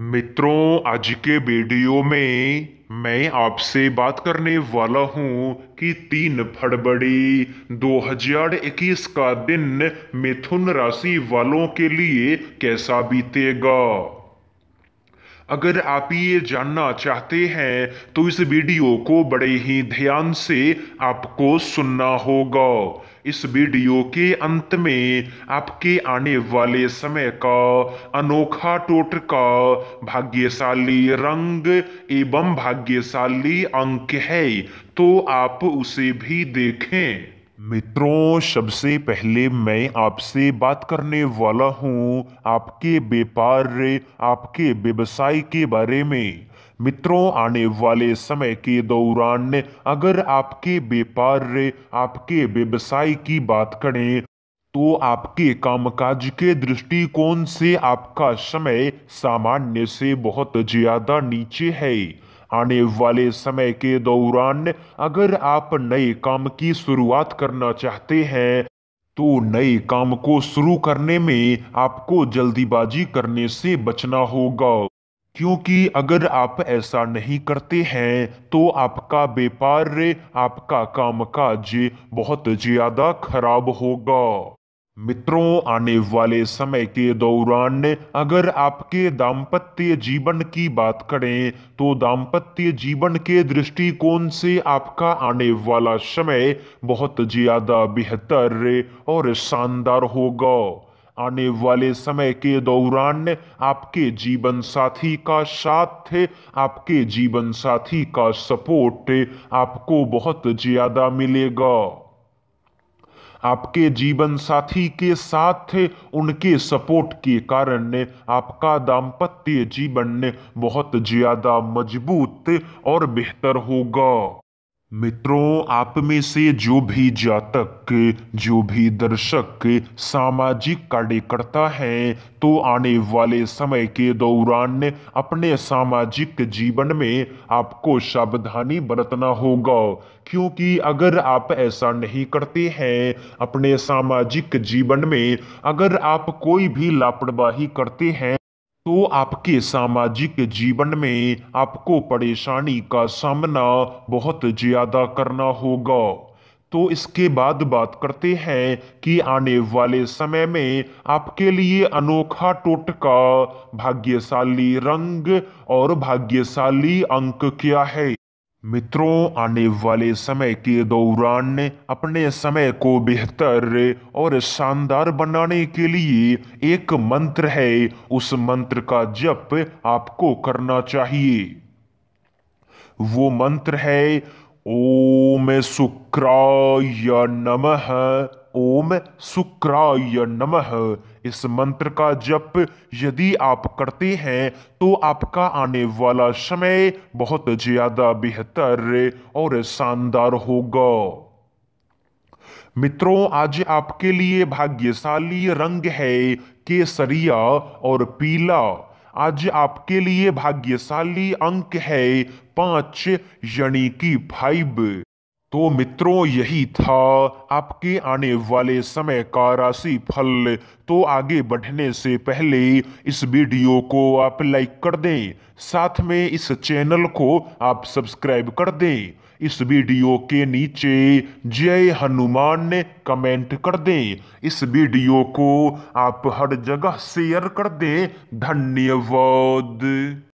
मित्रों आज के वीडियो में मैं आपसे बात करने वाला हूं कि तीन फरवरी 2021 का दिन मिथुन राशि वालों के लिए कैसा बीतेगा अगर आप ये जानना चाहते हैं तो इस वीडियो को बड़े ही ध्यान से आपको सुनना होगा इस वीडियो के अंत में आपके आने वाले समय का अनोखा टोटका भाग्यशाली रंग एवं भाग्यशाली अंक है तो आप उसे भी देखें मित्रों सबसे पहले मैं आपसे बात करने वाला हूँ आपके व्यापार आपके व्यवसाय के बारे में मित्रों आने वाले समय के दौरान अगर आपके व्यापार आपके व्यवसाय की बात करें तो आपके कामकाज के दृष्टिकोण से आपका समय सामान्य से बहुत ज़्यादा नीचे है आने वाले समय के दौरान अगर आप नए काम की शुरुआत करना चाहते हैं तो नए काम को शुरू करने में आपको जल्दीबाजी करने से बचना होगा क्योंकि अगर आप ऐसा नहीं करते हैं तो आपका व्यापार आपका कामकाज बहुत ज़्यादा खराब होगा मित्रों आने वाले समय के दौरान अगर आपके दाम्पत्य जीवन की बात करें तो दाम्पत्य जीवन के दृष्टिकोण से आपका आने वाला समय बहुत ज़्यादा बेहतर और शानदार होगा आने वाले समय के दौरान आपके जीवन साथी का साथ आपके जीवन साथी का सपोर्ट आपको बहुत ज़्यादा मिलेगा आपके जीवन साथी के साथ उनके सपोर्ट के कारण ने आपका दाम्पत्य जीवन ने बहुत ज़्यादा मजबूत और बेहतर होगा मित्रों आप में से जो भी जातक जो भी दर्शक सामाजिक कार्यकर्ता हैं तो आने वाले समय के दौरान अपने सामाजिक जीवन में आपको सावधानी बरतना होगा क्योंकि अगर आप ऐसा नहीं करते हैं अपने सामाजिक जीवन में अगर आप कोई भी लापरवाही करते हैं तो आपके सामाजिक जीवन में आपको परेशानी का सामना बहुत ज़्यादा करना होगा तो इसके बाद बात करते हैं कि आने वाले समय में आपके लिए अनोखा टोटका भाग्यशाली रंग और भाग्यशाली अंक क्या है मित्रों आने वाले समय के दौरान अपने समय को बेहतर और शानदार बनाने के लिए एक मंत्र है उस मंत्र का जप आपको करना चाहिए वो मंत्र है ओम शुक्राय नमः ओम शुक्राय नमः इस मंत्र का जप यदि आप करते हैं तो आपका आने वाला समय बहुत ज़्यादा बेहतर और शानदार होगा मित्रों आज आपके लिए भाग्यशाली रंग है केसरिया और पीला आज आपके लिए भाग्यशाली अंक है पांच यानी कि फाइव तो मित्रों यही था आपके आने वाले समय का राशि फल तो आगे बढ़ने से पहले इस वीडियो को आप लाइक कर दें साथ में इस चैनल को आप सब्सक्राइब कर दें इस वीडियो के नीचे जय हनुमान ने कमेंट कर दें इस वीडियो को आप हर जगह शेयर कर दें धन्यवाद